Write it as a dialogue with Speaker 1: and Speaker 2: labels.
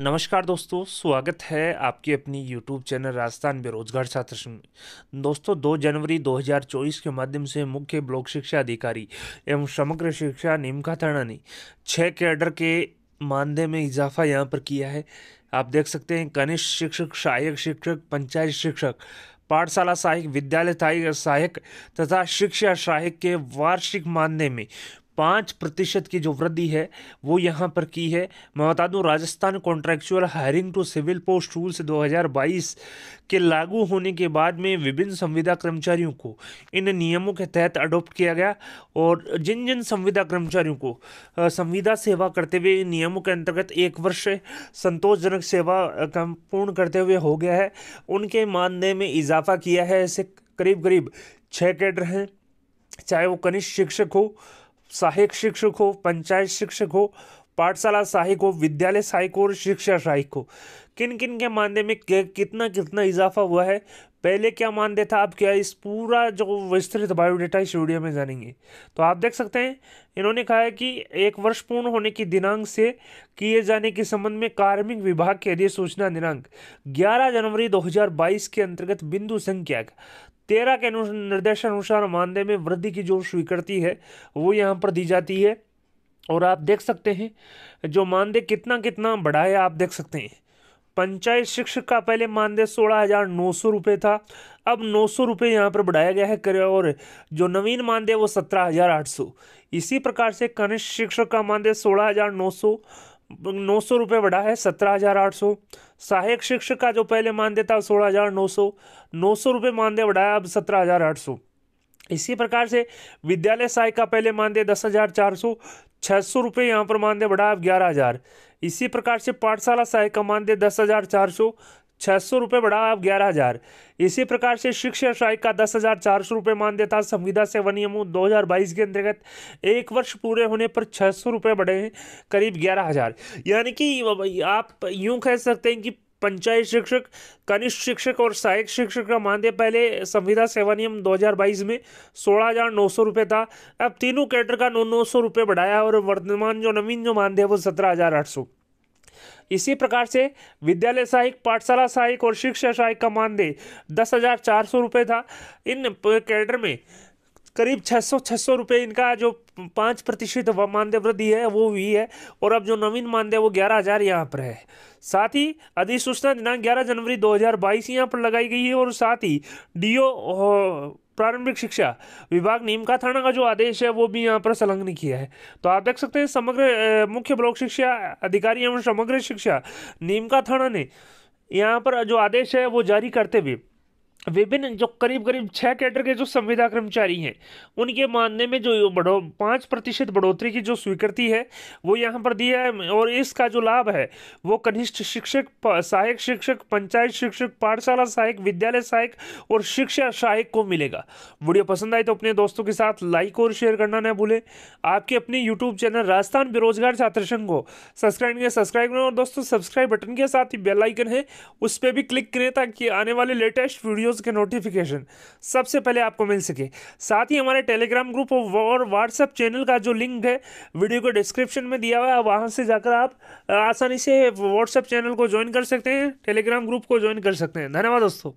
Speaker 1: नमस्कार दोस्तों स्वागत है आपकी अपनी यूट्यूब चैनल राजस्थान बेरोजगार छात्र में दोस्तों 2 जनवरी 2024 के माध्यम से मुख्य ब्लॉक शिक्षा अधिकारी एवं समग्र शिक्षा निमका थाना ने छः कैडर के मानदेय में इजाफा यहाँ पर किया है आप देख सकते हैं कनिष्ठ शिक्षक सहायक शिक्षक पंचायत शिक्षक पाठशाला सहायक विद्यालय सहायक तथा शिक्षा सहायक के वार्षिक मानदेय में पाँच प्रतिशत की जो वृद्धि है वो यहाँ पर की है मैं बता दूँ Rajasthan contractual hiring to civil post rules 2022 के लागू होने के बाद में विभिन्न संविदा कर्मचारियों को इन नियमों के तहत अडोप्ट किया गया और जिन जिन संविदा कर्मचारियों को संविदा सेवा करते हुए इन नियमों के अंतर्गत एक वर्ष संतोषजनक सेवा पूर्ण करते हुए हो गया है उनके मानदेय में इजाफा किया है ऐसे करीब करीब छः कैडर हैं चाहे वो कनिष्ठ शिक्षक हो सहायक शिक्षक हो पंचायत शिक्षक हो पाठशाला सहायक हो विद्यालय सहायक हो और शिक्षा सहायक हो किन किन के मानदेय में कितना कितना इजाफा हुआ है पहले क्या मानदेय था अब क्या इस पूरा जो विस्तृत बायोडाटा इस वीडियो में जानेंगे तो आप देख सकते हैं इन्होंने कहा है कि एक वर्ष पूर्ण होने की दिनांक से किए जाने के संबंध में कार्मिक विभाग के अधिसूचना दिनांक 11 जनवरी 2022 के अंतर्गत बिंदु संख्या तेरह के निर्देशानुसार मानदेय में वृद्धि की जो स्वीकृति है वो यहाँ पर दी जाती है और आप देख सकते हैं जो मानदेय कितना कितना बढ़ा है आप देख सकते हैं पंचायत शिक्षक का पहले मानदेय सोलह हज़ार नौ सौ रुपये था अब नौ सौ रुपये यहाँ पर बढ़ाया गया है कर और जो नवीन मानदेय वो सत्रह हज़ार आठ सौ इसी प्रकार से कनिष्ठ शिक्षक का मानदेय सोलह हज़ार नौ सौ नौ सौ रुपये बढ़ा है सत्रह हज़ार आठ सौ सहायक शिक्षक का जो पहले मानदेय था सोलह हज़ार नौ सौ नौ सौ रुपये मानदेय बढ़ाया अब सत्रह हज़ार आठ सौ इसी प्रकार से विद्यालय का पहले मानदेय दस हज़ार चार सौ छः सौ रुपये यहाँ पर मानदेय बढ़ा अब ग्यारह हज़ार इसी प्रकार से पाठशाला का मानदेय दस हज़ार चार सौ छः सौ रुपये बढ़ा अब ग्यारह हज़ार इसी प्रकार से शिक्षा सहायक का दस हज़ार चार सौ रुपये मानदेय था संविदा सेवा नियमों दो हज़ार बाईस के अंतर्गत एक वर्ष पूरे होने पर छः सौ रुपये बढ़े हैं करीब ग्यारह हज़ार यानी कि आप यूँ कह सकते हैं कि पंचायत शिक्षक कनिष्ठ शिक्षक और सहायक शिक्षक का मानदेय पहले संविदा सेवा नियम दो में सोलह हज़ार नौ सौ रुपये था अब तीनों कैडर का नौ नौ सौ रुपये बढ़ाया और वर्तमान जो नवीन जो मानदेय वो सत्रह हज़ार आठ सौ इसी प्रकार से विद्यालय सहायक पाठशाला सहायक और शिक्षा सहायक का मानदेय दस हज़ार चार सौ रुपये था इन कैडर में करीब 600 600 रुपए इनका जो पाँच प्रतिशत मानदेय वृद्धि है वो हुई है और अब जो नवीन मानदेय वो ग्यारह हज़ार यहाँ पर है साथ ही अधिसूचना दिनांक ग्यारह जनवरी 2022 यहाँ पर लगाई गई है और साथ ही डीओ प्रारंभिक शिक्षा विभाग नीमका थाना का जो आदेश है वो भी यहाँ पर संलग्न किया है तो आप देख सकते हैं समग्र मुख्य ब्लॉक शिक्षा अधिकारी एवं समग्र शिक्षा नीमका थाना ने यहाँ पर जो आदेश है वो जारी करते हुए विभिन्न जो करीब करीब छः कैडर के जो संविदा कर्मचारी हैं उनके मानने में जो बढ़ो पाँच प्रतिशत बढ़ोतरी की जो स्वीकृति है वो यहाँ पर दिया है और इसका जो लाभ है वो कनिष्ठ शिक्षक सहायक शिक्षक पंचायत शिक्षक पाठशाला सहायक विद्यालय सहायक और शिक्षा सहायक को मिलेगा वीडियो पसंद आए तो अपने दोस्तों के साथ लाइक और शेयर करना ना भूलें आपके अपने यूट्यूब चैनल राजस्थान बेरोजगार छात्र संघ को सब्सक्राइब करें सब्सक्राइब करें और दोस्तों सब्सक्राइब बटन के साथ ही बेलाइकन है उस पर भी क्लिक करें ताकि आने वाले लेटेस्ट वीडियो वीडियोज़ के नोटिफिकेशन सबसे पहले आपको मिल सके साथ ही हमारे टेलीग्राम ग्रुप और व्हाट्सएप चैनल का जो लिंक है वीडियो को डिस्क्रिप्शन में दिया हुआ है वहाँ से जाकर आप आसानी से व्हाट्सएप चैनल को ज्वाइन कर सकते हैं टेलीग्राम ग्रुप को ज्वाइन कर सकते हैं धन्यवाद दोस्तों